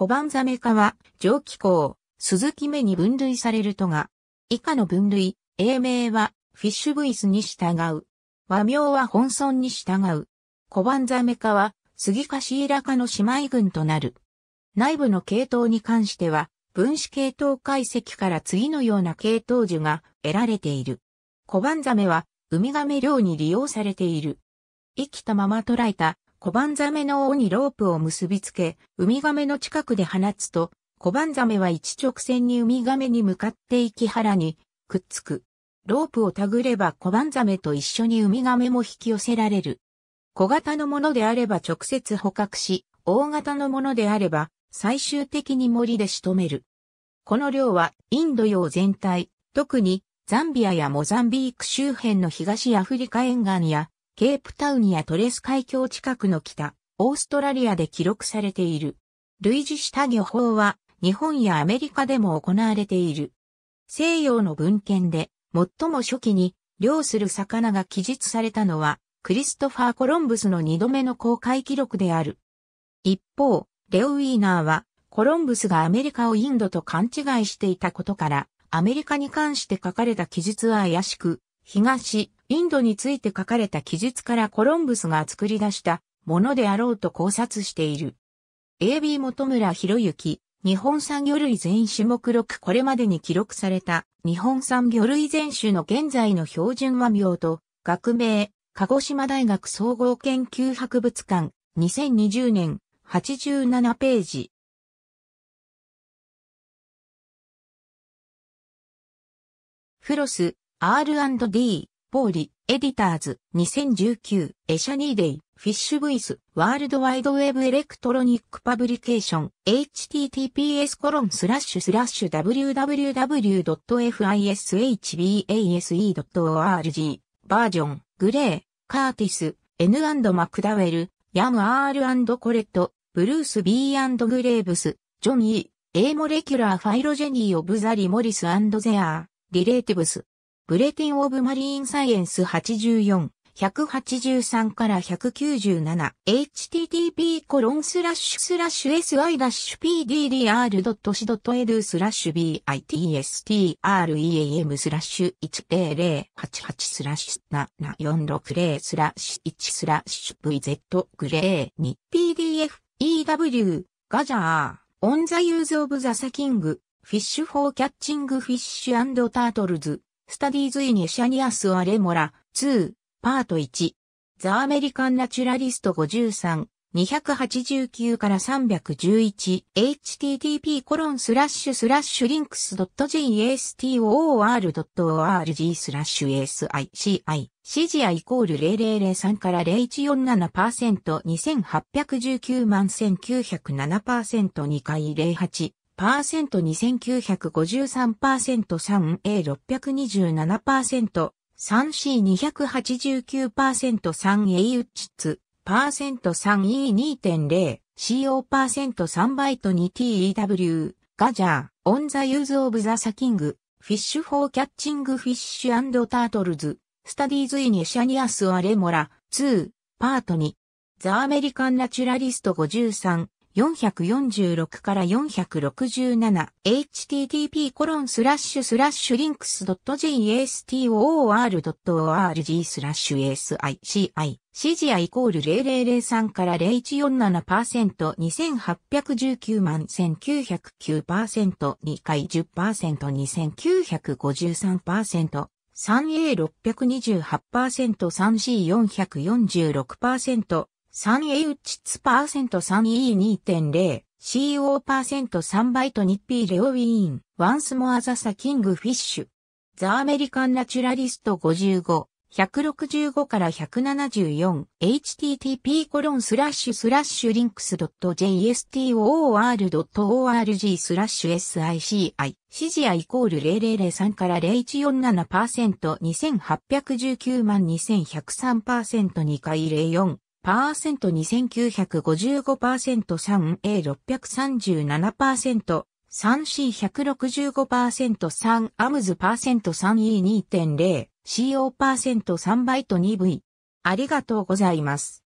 小判ザメ科は、上気候、鈴木目に分類されるとが、以下の分類、英名は、フィッシュブイスに従う。和名は本村に従う。小判ザメ科は、杉かシイラ科の姉妹群となる。内部の系統に関しては、分子系統解析から次のような系統樹が得られている。小判ザメは、ウミガメ漁に利用されている。生きたまま捕らえたコバンザメの尾にロープを結びつけ、ウミガメの近くで放つと、コバンザメは一直線にウミガメに向かっていき腹にくっつく。ロープをたぐればコバンザメと一緒にウミガメも引き寄せられる。小型のものであれば直接捕獲し、大型のものであれば最終的に森で仕留める。この量はインド洋全体、特にザンビアやモザンビーク周辺の東アフリカ沿岸やケープタウンやトレス海峡近くの北、オーストラリアで記録されている。類似した漁法は日本やアメリカでも行われている。西洋の文献で最も初期に漁する魚が記述されたのはクリストファー・コロンブスの二度目の公開記録である。一方、レオ・ウィーナーはコロンブスがアメリカをインドと勘違いしていたことからアメリカに関して書かれた記述は怪しく、東、インドについて書かれた記述からコロンブスが作り出したものであろうと考察している。AB 本村博之、日本産魚類全種目録これまでに記録された日本産魚類全種の現在の標準和名と学名、鹿児島大学総合研究博物館2020年87ページ。フロス R&D ポーリ、エディターズ、2019、エシャニーデイ、フィッシュブイス、ワールドワイドウェブエレクトロニックパブリケーション、https コロンスラッシュスラッシュ www.fishbase.org、バージョン、グレー、カーティス、N& マクダウェル、ヤム R& コレット、ブルース B& グレーブス、ジョン E、A モレキュラーファイロジェニーオブザリモリスゼアー、リレーティブス。ブレティン・オブ・マリーン・サイエンス84。183から197 http コロンスラッシュスラッシュ si-pddr.c.edu スラッシュ bitstream スラッシュ10088スラッシュ7460スラッシュ1スラッシュ vz グレー 2pdf ew ガジャー on the use of the s ィ c k i n g fish for catching fish and turtles スタディーズ・イニシャニアス・アレモラ、2、パート1。ザ・アメリカン・ナチュラリスト53、289から 311http コロンスラッシュスラッシュリンクス j s t o r o r g スラッシュ asici シジアイコール0003から0147% 2819万 1907%2 回08 2953%3A627%、3C289%3A ウッチツ、%3E2.0、CO%3 バイト 2TEW、ガジャー、オンザユーズオブザサキング、フィッシュフォーキャッチングフィッシュタートルズ、スタディーズイニシャニアスアレモラ、2、パート2、ザアメリカンナチュラリスト53、446から 467http コロンスラッシュスラッシュリンクス j s t o r o r g スラッシュ asici 指示やイコール0003から 0147%2819 万 1909%2 回 10%2953% 3A628%、3C446%、3A1%3E2.0 CO%3 ニッピ P レオウィーン、ワンスモアザサキングフィッシュ。ザ・アメリカン・ナチュラリスト55、165から 174http コロンスラッシュスラッシュリンクス .jstoor.org スラッシュ sici シジアイコール0003から 0147%2819 万 2103%2 回04 2955%3A637%、3C165%3 a m s %3E2.0、CO%3 バイト 2V。ありがとうございます。